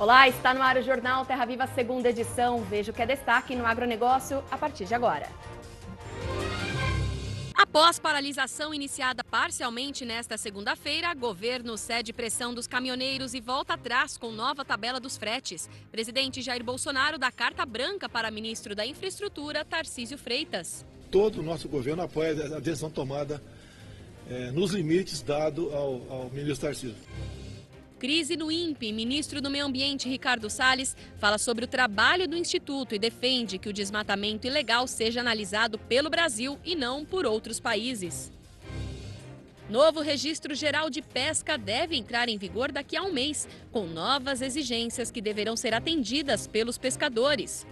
Olá, está no ar o Jornal Terra Viva, segunda edição. Veja o que é destaque no agronegócio a partir de agora. Após paralisação iniciada parcialmente nesta segunda-feira, governo cede pressão dos caminhoneiros e volta atrás com nova tabela dos fretes. Presidente Jair Bolsonaro dá carta branca para ministro da Infraestrutura, Tarcísio Freitas. Todo o nosso governo apoia a decisão tomada é, nos limites dado ao, ao ministro Tarcísio. Crise no INPE, ministro do Meio Ambiente Ricardo Salles fala sobre o trabalho do Instituto e defende que o desmatamento ilegal seja analisado pelo Brasil e não por outros países. Novo Registro Geral de Pesca deve entrar em vigor daqui a um mês, com novas exigências que deverão ser atendidas pelos pescadores.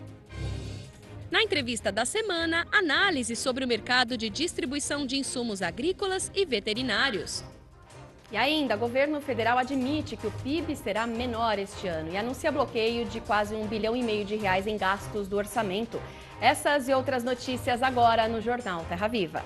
Na entrevista da semana, análise sobre o mercado de distribuição de insumos agrícolas e veterinários. E ainda, o governo federal admite que o PIB será menor este ano e anuncia bloqueio de quase um bilhão e meio de reais em gastos do orçamento. Essas e outras notícias agora no Jornal Terra Viva.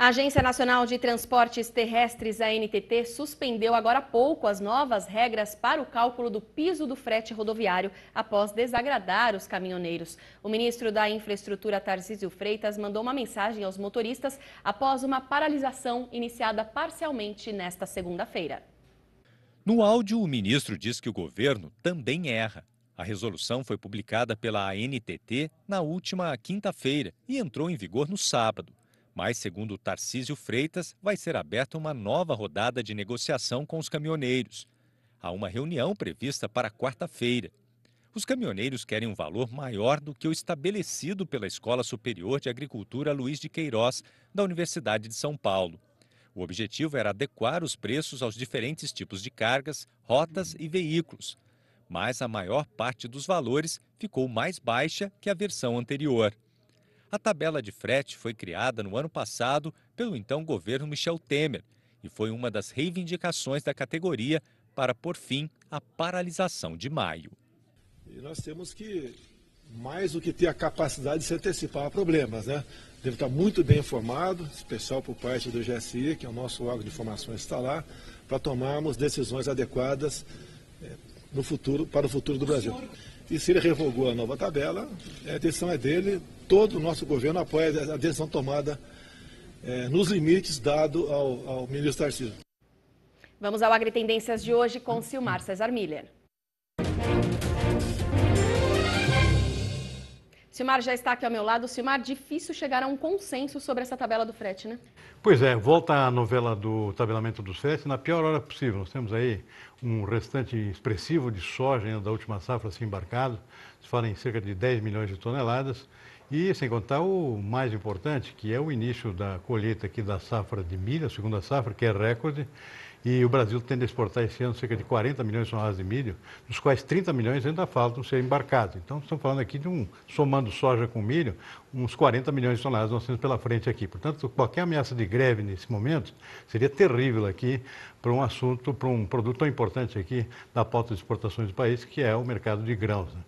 A Agência Nacional de Transportes Terrestres, a NTT, suspendeu agora há pouco as novas regras para o cálculo do piso do frete rodoviário após desagradar os caminhoneiros. O ministro da Infraestrutura, Tarcísio Freitas, mandou uma mensagem aos motoristas após uma paralisação iniciada parcialmente nesta segunda-feira. No áudio, o ministro diz que o governo também erra. A resolução foi publicada pela ANTT na última quinta-feira e entrou em vigor no sábado. Mas, segundo Tarcísio Freitas, vai ser aberta uma nova rodada de negociação com os caminhoneiros. Há uma reunião prevista para quarta-feira. Os caminhoneiros querem um valor maior do que o estabelecido pela Escola Superior de Agricultura Luiz de Queiroz, da Universidade de São Paulo. O objetivo era adequar os preços aos diferentes tipos de cargas, rotas e veículos. Mas a maior parte dos valores ficou mais baixa que a versão anterior. A tabela de frete foi criada no ano passado pelo então governo Michel Temer e foi uma das reivindicações da categoria para por fim a paralisação de maio. E nós temos que, mais do que ter a capacidade de se antecipar a problemas, né? Deve estar muito bem informado, especial por parte do GSI, que é o nosso órgão de informações está lá, para tomarmos decisões adequadas eh, no futuro, para o futuro do Brasil. E se ele revogou a nova tabela, é, a decisão é dele, todo o nosso governo apoia a decisão tomada é, nos limites dado ao, ao ministro Tarcísio. Vamos ao Agritendências de hoje com Silmar Cesar Miller. Silmar já está aqui ao meu lado. Silmar, difícil chegar a um consenso sobre essa tabela do frete, né? Pois é, volta à novela do tabelamento dos fretes na pior hora possível. Nós temos aí um restante expressivo de soja da última safra se assim embarcado. Se fala em cerca de 10 milhões de toneladas. E sem contar o mais importante, que é o início da colheita aqui da safra de milho, a segunda safra, que é recorde. E o Brasil tende a exportar esse ano cerca de 40 milhões de toneladas de milho, dos quais 30 milhões ainda faltam ser embarcados. Então, estamos falando aqui de um, somando soja com milho, uns 40 milhões de toneladas nós temos pela frente aqui. Portanto, qualquer ameaça de greve nesse momento seria terrível aqui para um assunto, para um produto tão importante aqui da pauta de exportações do país, que é o mercado de grãos. Né?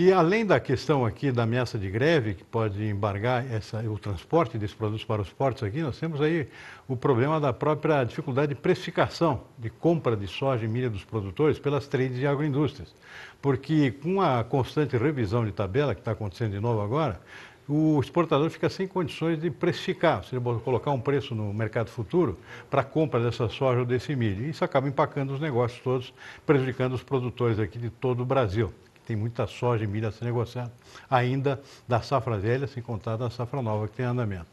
E além da questão aqui da ameaça de greve, que pode embargar essa, o transporte desses produtos para os portos aqui, nós temos aí o problema da própria dificuldade de precificação de compra de soja e milha dos produtores pelas trades de agroindústrias. Porque com a constante revisão de tabela, que está acontecendo de novo agora, o exportador fica sem condições de precificar, se ele colocar um preço no mercado futuro para a compra dessa soja ou desse milho. Isso acaba empacando os negócios todos, prejudicando os produtores aqui de todo o Brasil tem muita soja e milho a ser negociado, ainda da safra velha, sem contar da safra nova que tem andamento.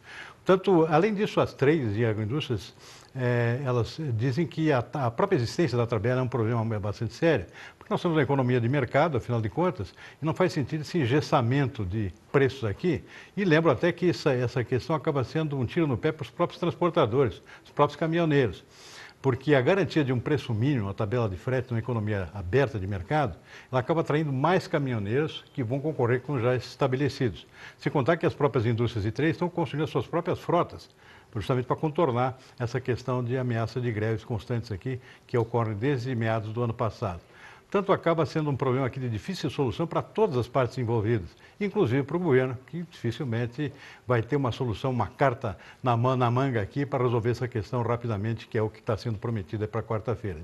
Portanto, além disso, as três e agroindústrias, é, elas dizem que a, a própria existência da tabela é um problema é bastante sério, porque nós somos uma economia de mercado, afinal de contas, e não faz sentido esse engessamento de preços aqui. E lembro até que essa, essa questão acaba sendo um tiro no pé para os próprios transportadores, os próprios caminhoneiros porque a garantia de um preço mínimo, a tabela de frete, numa economia aberta de mercado, ela acaba atraindo mais caminhoneiros que vão concorrer com os já estabelecidos. Se contar que as próprias indústrias e três estão construindo suas próprias frotas, justamente para contornar essa questão de ameaça de greves constantes aqui, que ocorre desde meados do ano passado. Tanto acaba sendo um problema aqui de difícil solução para todas as partes envolvidas, inclusive para o governo, que dificilmente vai ter uma solução, uma carta na, man, na manga aqui para resolver essa questão rapidamente, que é o que está sendo prometido para quarta-feira.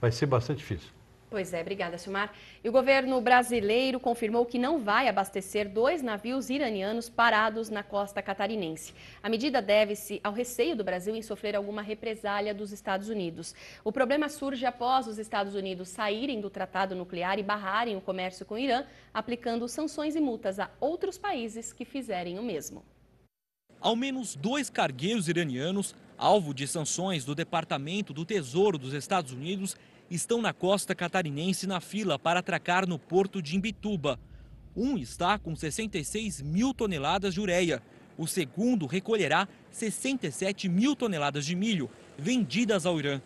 Vai ser bastante difícil. Pois é, obrigada, Silmar. E o governo brasileiro confirmou que não vai abastecer dois navios iranianos parados na costa catarinense. A medida deve-se ao receio do Brasil em sofrer alguma represália dos Estados Unidos. O problema surge após os Estados Unidos saírem do tratado nuclear e barrarem o comércio com o Irã, aplicando sanções e multas a outros países que fizerem o mesmo. Ao menos dois cargueiros iranianos, alvo de sanções do Departamento do Tesouro dos Estados Unidos, estão na costa catarinense na fila para atracar no porto de Imbituba. Um está com 66 mil toneladas de ureia. O segundo recolherá 67 mil toneladas de milho vendidas ao Irã.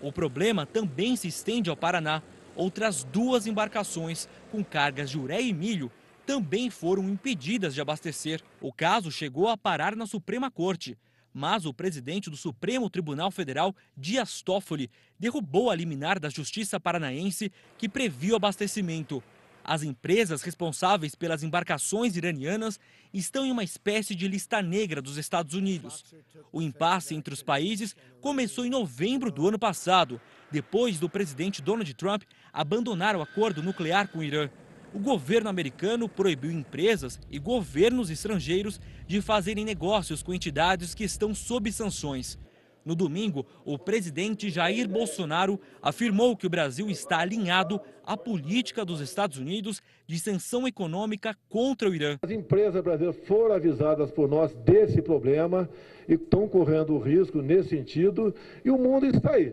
O problema também se estende ao Paraná. Outras duas embarcações com cargas de ureia e milho também foram impedidas de abastecer. O caso chegou a parar na Suprema Corte mas o presidente do Supremo Tribunal Federal, Dias Toffoli, derrubou a liminar da Justiça Paranaense que previu abastecimento. As empresas responsáveis pelas embarcações iranianas estão em uma espécie de lista negra dos Estados Unidos. O impasse entre os países começou em novembro do ano passado, depois do presidente Donald Trump abandonar o acordo nuclear com o Irã o governo americano proibiu empresas e governos estrangeiros de fazerem negócios com entidades que estão sob sanções. No domingo, o presidente Jair Bolsonaro afirmou que o Brasil está alinhado à política dos Estados Unidos de sanção econômica contra o Irã. As empresas brasileiras foram avisadas por nós desse problema e estão correndo risco nesse sentido, e o mundo está aí.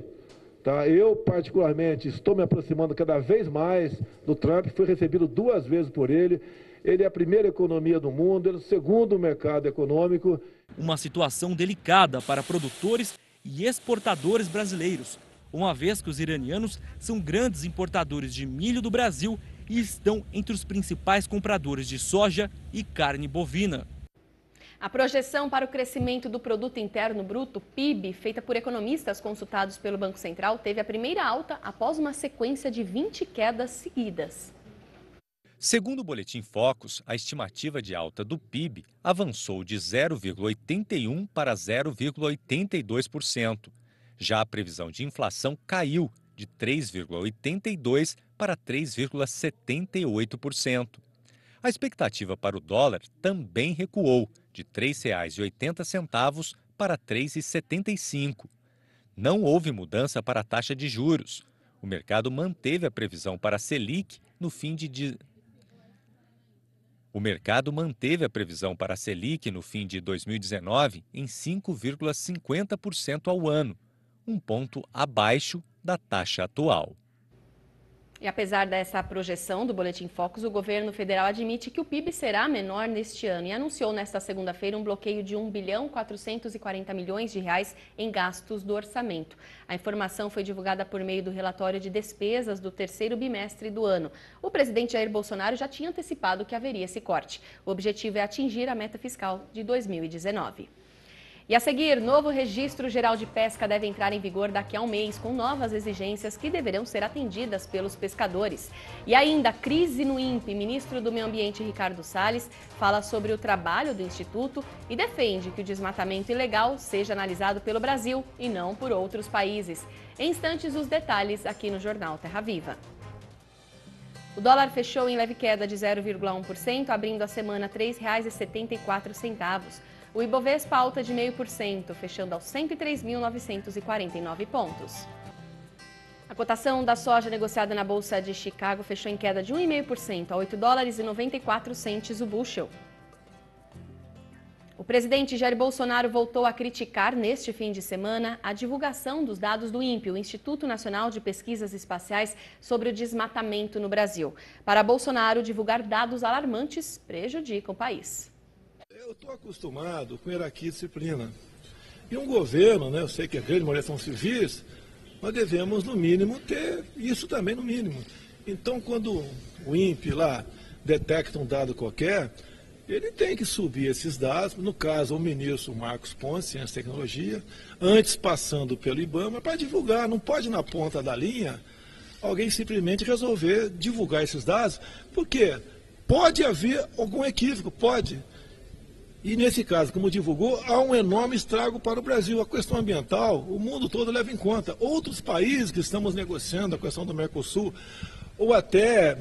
Tá? Eu, particularmente, estou me aproximando cada vez mais do Trump, fui recebido duas vezes por ele. Ele é a primeira economia do mundo, ele é o segundo mercado econômico. Uma situação delicada para produtores e exportadores brasileiros, uma vez que os iranianos são grandes importadores de milho do Brasil e estão entre os principais compradores de soja e carne bovina. A projeção para o crescimento do produto interno bruto, PIB, feita por economistas consultados pelo Banco Central, teve a primeira alta após uma sequência de 20 quedas seguidas. Segundo o boletim Focus, a estimativa de alta do PIB avançou de 0,81 para 0,82%. Já a previsão de inflação caiu de 3,82 para 3,78%. A expectativa para o dólar também recuou, de R$ 3,80 para R$ 3,75. Não houve mudança para a taxa de juros. O mercado manteve a previsão para a Selic no fim de o mercado manteve a previsão para a Selic no fim de 2019 em 5,50% ao ano, um ponto abaixo da taxa atual. E apesar dessa projeção do Boletim Focus, o governo federal admite que o PIB será menor neste ano e anunciou nesta segunda-feira um bloqueio de 1 bilhão 440 milhões de reais em gastos do orçamento. A informação foi divulgada por meio do relatório de despesas do terceiro bimestre do ano. O presidente Jair Bolsonaro já tinha antecipado que haveria esse corte. O objetivo é atingir a meta fiscal de 2019. E a seguir, novo registro geral de pesca deve entrar em vigor daqui a um mês, com novas exigências que deverão ser atendidas pelos pescadores. E ainda, crise no INPE. Ministro do Meio Ambiente Ricardo Salles fala sobre o trabalho do Instituto e defende que o desmatamento ilegal seja analisado pelo Brasil e não por outros países. Em instantes, os detalhes aqui no Jornal Terra Viva. O dólar fechou em leve queda de 0,1%, abrindo a semana R$ 3,74. O Ibovespa alta de 0,5%, fechando aos 103.949 pontos. A cotação da soja negociada na Bolsa de Chicago fechou em queda de 1,5% a 8 dólares e 94 centes o bushel. O presidente Jair Bolsonaro voltou a criticar neste fim de semana a divulgação dos dados do INPE, o Instituto Nacional de Pesquisas Espaciais, sobre o desmatamento no Brasil. Para Bolsonaro, divulgar dados alarmantes prejudica o país. Eu estou acostumado com hierarquia e disciplina. E um governo, né, eu sei que é grande maioria são civis, nós devemos, no mínimo, ter isso também, no mínimo. Então, quando o INPE lá detecta um dado qualquer, ele tem que subir esses dados, no caso, o ministro Marcos Pontes, Ciência e Tecnologia, antes passando pelo IBAMA, para divulgar. Não pode, na ponta da linha, alguém simplesmente resolver divulgar esses dados, porque pode haver algum equívoco, pode. E nesse caso, como divulgou, há um enorme estrago para o Brasil. A questão ambiental, o mundo todo leva em conta. Outros países que estamos negociando a questão do Mercosul, ou até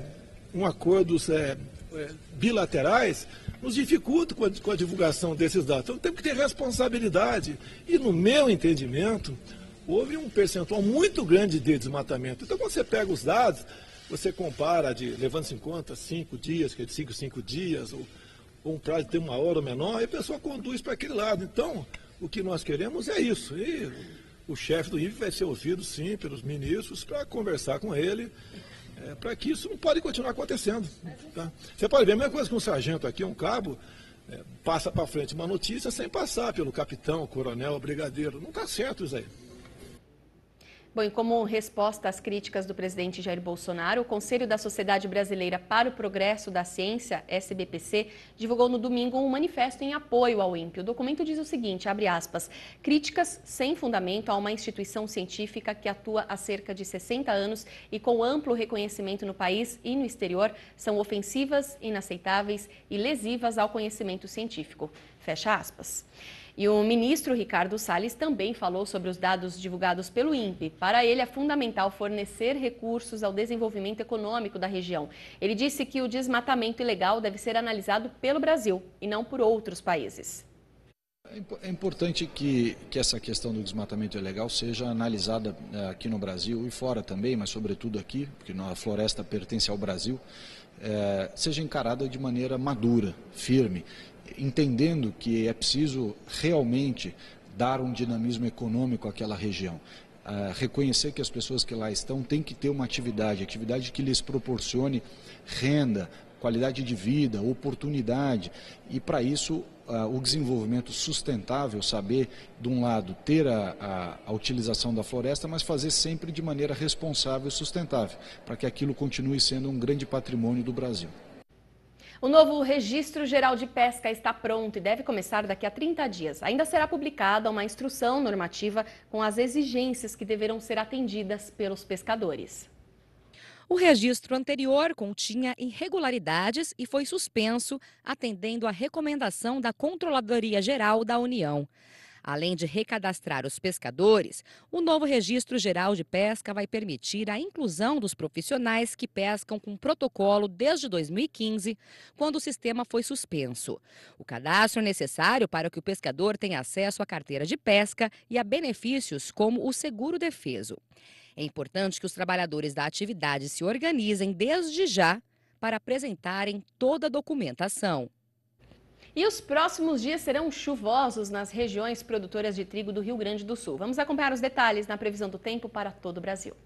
um acordos é, é, bilaterais, nos dificulta com a, com a divulgação desses dados. Então temos que ter responsabilidade. E no meu entendimento, houve um percentual muito grande de desmatamento. Então quando você pega os dados, você compara, de levando-se em conta cinco dias, que é de cinco, cinco dias, ou ou um traje tem uma hora menor, e a pessoa conduz para aquele lado. Então, o que nós queremos é isso. E o chefe do INPE vai ser ouvido, sim, pelos ministros, para conversar com ele, é, para que isso não pode continuar acontecendo. Tá? Você pode ver, a mesma coisa que um sargento aqui, um cabo, é, passa para frente uma notícia sem passar pelo capitão, coronel, brigadeiro. Não está certo isso aí. Bom, e como resposta às críticas do presidente Jair Bolsonaro, o Conselho da Sociedade Brasileira para o Progresso da Ciência, SBPC, divulgou no domingo um manifesto em apoio ao INPE. O documento diz o seguinte, abre aspas, críticas sem fundamento a uma instituição científica que atua há cerca de 60 anos e com amplo reconhecimento no país e no exterior são ofensivas, inaceitáveis e lesivas ao conhecimento científico. Fecha aspas. E o ministro Ricardo Salles também falou sobre os dados divulgados pelo INPE. Para ele, é fundamental fornecer recursos ao desenvolvimento econômico da região. Ele disse que o desmatamento ilegal deve ser analisado pelo Brasil e não por outros países. É, é importante que, que essa questão do desmatamento ilegal seja analisada é, aqui no Brasil e fora também, mas sobretudo aqui, porque a floresta pertence ao Brasil, é, seja encarada de maneira madura, firme entendendo que é preciso realmente dar um dinamismo econômico àquela região. Uh, reconhecer que as pessoas que lá estão têm que ter uma atividade, atividade que lhes proporcione renda, qualidade de vida, oportunidade. E para isso, uh, o desenvolvimento sustentável, saber, de um lado, ter a, a, a utilização da floresta, mas fazer sempre de maneira responsável e sustentável, para que aquilo continue sendo um grande patrimônio do Brasil. O novo Registro Geral de Pesca está pronto e deve começar daqui a 30 dias. Ainda será publicada uma instrução normativa com as exigências que deverão ser atendidas pelos pescadores. O registro anterior continha irregularidades e foi suspenso, atendendo à recomendação da Controladoria Geral da União. Além de recadastrar os pescadores, o novo Registro Geral de Pesca vai permitir a inclusão dos profissionais que pescam com protocolo desde 2015, quando o sistema foi suspenso. O cadastro é necessário para que o pescador tenha acesso à carteira de pesca e a benefícios como o seguro defeso. É importante que os trabalhadores da atividade se organizem desde já para apresentarem toda a documentação. E os próximos dias serão chuvosos nas regiões produtoras de trigo do Rio Grande do Sul. Vamos acompanhar os detalhes na previsão do tempo para todo o Brasil.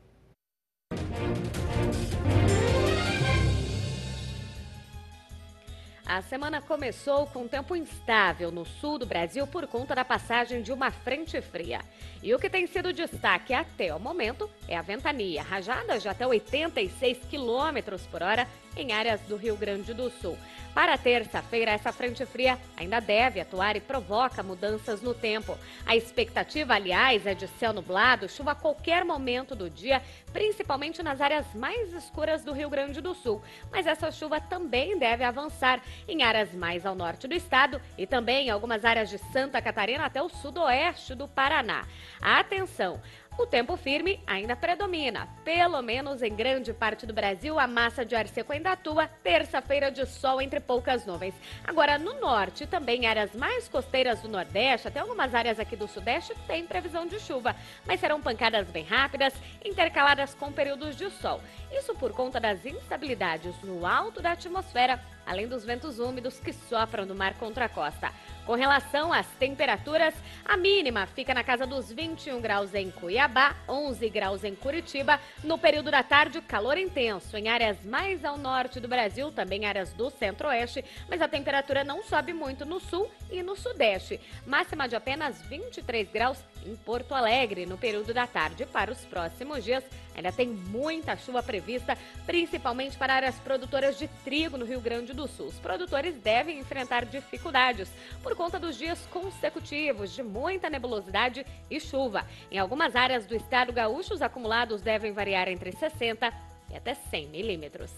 A semana começou com tempo instável no sul do Brasil por conta da passagem de uma frente fria. E o que tem sido destaque até o momento é a ventania, rajadas de até 86 quilômetros por hora em áreas do Rio Grande do Sul. Para terça-feira, essa frente fria ainda deve atuar e provoca mudanças no tempo. A expectativa, aliás, é de céu nublado, chuva a qualquer momento do dia, principalmente nas áreas mais escuras do Rio Grande do Sul. Mas essa chuva também deve avançar em áreas mais ao norte do estado e também em algumas áreas de Santa Catarina até o sudoeste do Paraná. Atenção! O tempo firme ainda predomina. Pelo menos em grande parte do Brasil, a massa de ar seco ainda atua. Terça-feira de sol entre poucas nuvens. Agora, no norte, também áreas mais costeiras do Nordeste, até algumas áreas aqui do Sudeste, tem previsão de chuva. Mas serão pancadas bem rápidas, intercaladas com períodos de sol. Isso por conta das instabilidades no alto da atmosfera além dos ventos úmidos que sopram do mar contra a costa. Com relação às temperaturas, a mínima fica na casa dos 21 graus em Cuiabá, 11 graus em Curitiba. No período da tarde, calor intenso em áreas mais ao norte do Brasil, também áreas do centro-oeste, mas a temperatura não sobe muito no sul e no sudeste. Máxima de apenas 23 graus em Porto Alegre no período da tarde. Para os próximos dias, ainda tem muita chuva prevista, principalmente para áreas produtoras de trigo no Rio Grande do Sul. Os produtores devem enfrentar dificuldades por conta dos dias consecutivos de muita nebulosidade e chuva. Em algumas áreas do estado gaúcho, os acumulados devem variar entre 60 e até 100 milímetros.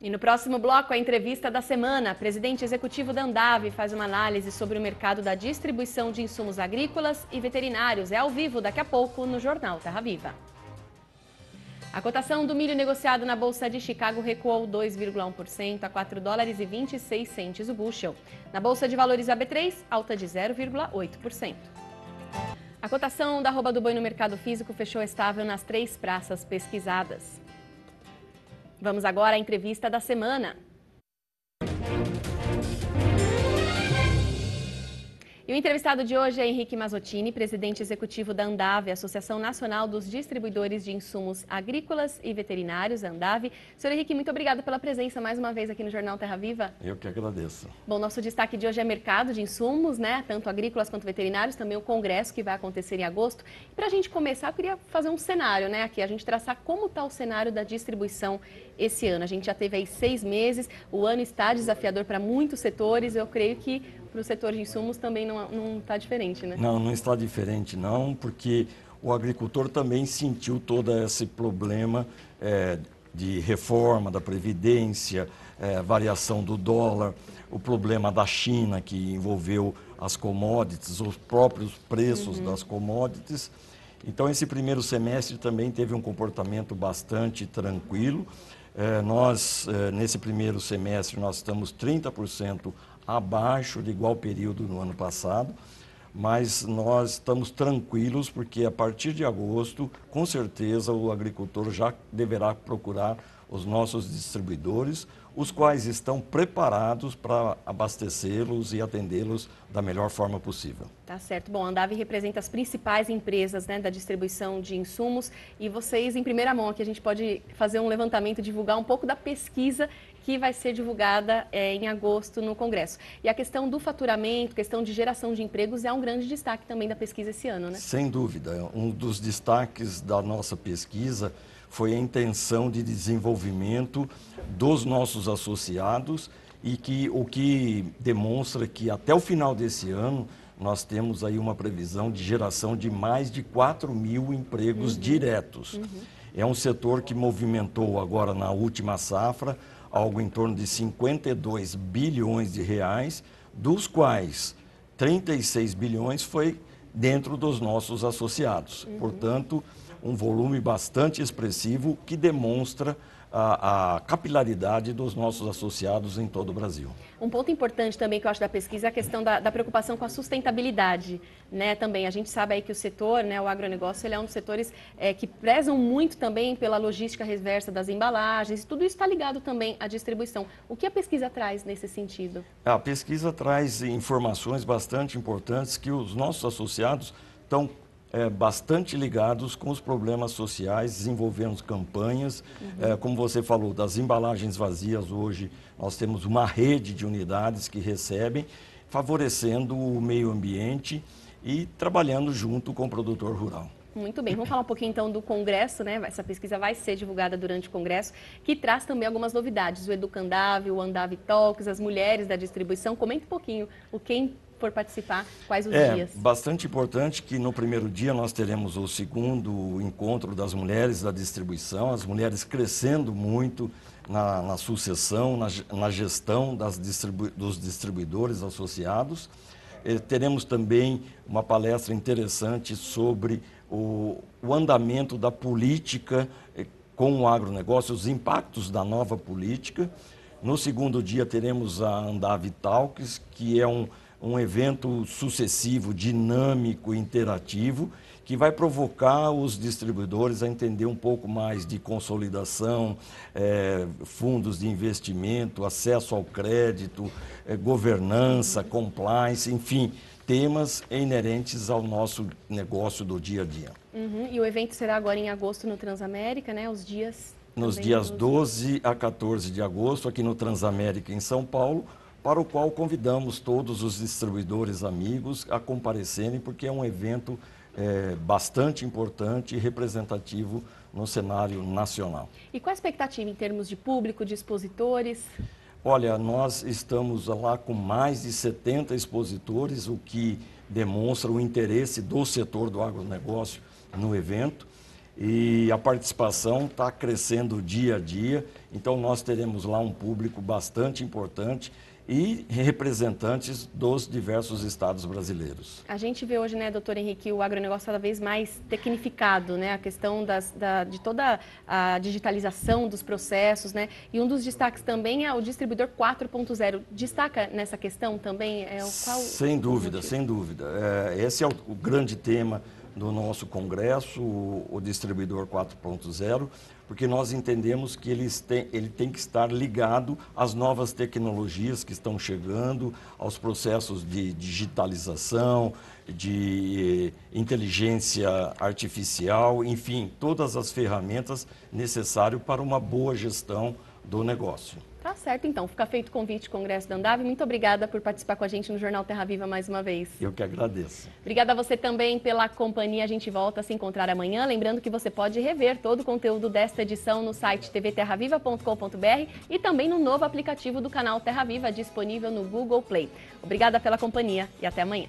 E no próximo bloco, a entrevista da semana. O presidente executivo da Andave faz uma análise sobre o mercado da distribuição de insumos agrícolas e veterinários. É ao vivo daqui a pouco no Jornal Terra Viva. A cotação do milho negociado na Bolsa de Chicago recuou 2,1% a 4 dólares e 26 centes o bushel. Na Bolsa de Valores AB3, alta de 0,8%. A cotação da arroba do boi no mercado físico fechou estável nas três praças pesquisadas. Vamos agora à entrevista da semana. E o entrevistado de hoje é Henrique Mazottini, presidente executivo da Andave, Associação Nacional dos Distribuidores de Insumos Agrícolas e Veterinários, Andave. Senhor Henrique, muito obrigado pela presença mais uma vez aqui no Jornal Terra Viva. Eu que agradeço. Bom, nosso destaque de hoje é mercado de insumos, né? Tanto agrícolas quanto veterinários, também o congresso que vai acontecer em agosto. E para a gente começar, eu queria fazer um cenário, né? Aqui, a gente traçar como está o cenário da distribuição esse ano. A gente já teve aí seis meses, o ano está desafiador para muitos setores, eu creio que para o setor de insumos também não está diferente, né? Não, não está diferente não, porque o agricultor também sentiu todo esse problema é, de reforma da Previdência, é, variação do dólar, o problema da China que envolveu as commodities, os próprios preços uhum. das commodities. Então, esse primeiro semestre também teve um comportamento bastante tranquilo. É, nós, é, nesse primeiro semestre, nós estamos 30% abaixo de igual período no ano passado, mas nós estamos tranquilos porque a partir de agosto, com certeza, o agricultor já deverá procurar os nossos distribuidores, os quais estão preparados para abastecê-los e atendê-los da melhor forma possível. Tá certo. Bom, a Andave representa as principais empresas né, da distribuição de insumos e vocês, em primeira mão, aqui a gente pode fazer um levantamento, divulgar um pouco da pesquisa que vai ser divulgada é, em agosto no Congresso. E a questão do faturamento, questão de geração de empregos é um grande destaque também da pesquisa esse ano, né? Sem dúvida. É um dos destaques da nossa pesquisa foi a intenção de desenvolvimento dos nossos associados e que o que demonstra que até o final desse ano nós temos aí uma previsão de geração de mais de 4 mil empregos uhum. diretos. Uhum. É um setor que movimentou agora na última safra algo em torno de 52 bilhões de reais, dos quais 36 bilhões foi dentro dos nossos associados. Uhum. Portanto, um volume bastante expressivo que demonstra a, a, capilaridade dos nossos associados em todo o Brasil. Um ponto importante também que eu acho da pesquisa é a questão da, da preocupação com a sustentabilidade, né? Também a gente sabe aí que o setor, né, o agronegócio, ele é um dos setores é, que prezam muito também pela logística reversa das embalagens. E tudo isso está ligado também à distribuição. O que a pesquisa traz nesse sentido? A pesquisa traz informações bastante importantes que os nossos associados estão é, bastante ligados com os problemas sociais, desenvolvendo campanhas, uhum. é, como você falou, das embalagens vazias hoje, nós temos uma rede de unidades que recebem, favorecendo o meio ambiente e trabalhando junto com o produtor rural. Muito bem, vamos falar um pouquinho então do Congresso, né? Essa pesquisa vai ser divulgada durante o Congresso, que traz também algumas novidades, o Educandave, o Andave Talks, as mulheres da distribuição. Comenta um pouquinho o quem por participar. Quais os é, dias? Bastante importante que no primeiro dia nós teremos o segundo encontro das mulheres da distribuição, as mulheres crescendo muito na, na sucessão, na, na gestão distribu dos distribuidores associados. E teremos também uma palestra interessante sobre o, o andamento da política eh, com o agronegócio, os impactos da nova política. No segundo dia teremos a Andar Talks, que é um, um evento sucessivo, dinâmico, interativo, que vai provocar os distribuidores a entender um pouco mais de consolidação, eh, fundos de investimento, acesso ao crédito, eh, governança, compliance, enfim, temas inerentes ao nosso negócio do dia a dia. Uhum. E o evento será agora em agosto no Transamérica, né? Os dias. Nos dias 12 a 14 de agosto, aqui no Transamérica, em São Paulo para o qual convidamos todos os distribuidores amigos a comparecerem, porque é um evento é, bastante importante e representativo no cenário nacional. E qual a expectativa em termos de público, de expositores? Olha, nós estamos lá com mais de 70 expositores, o que demonstra o interesse do setor do agronegócio no evento. E a participação está crescendo dia a dia, então nós teremos lá um público bastante importante e representantes dos diversos estados brasileiros. A gente vê hoje, né, doutor Henrique, o agronegócio cada vez mais tecnificado, né, a questão das, da, de toda a digitalização dos processos, né, e um dos destaques também é o distribuidor 4.0. Destaca nessa questão também? É, o qual, sem dúvida, sem dúvida. É, esse é o, o grande tema do nosso congresso, o, o distribuidor 4.0, porque nós entendemos que eles têm, ele tem que estar ligado às novas tecnologias que estão chegando, aos processos de digitalização, de eh, inteligência artificial, enfim, todas as ferramentas necessárias para uma boa gestão do negócio. Tá certo, então. Fica feito o convite Congresso da Andave. Muito obrigada por participar com a gente no Jornal Terra Viva mais uma vez. Eu que agradeço. Obrigada a você também pela companhia. A gente volta a se encontrar amanhã. Lembrando que você pode rever todo o conteúdo desta edição no site tvterraviva.com.br e também no novo aplicativo do canal Terra Viva, disponível no Google Play. Obrigada pela companhia e até amanhã.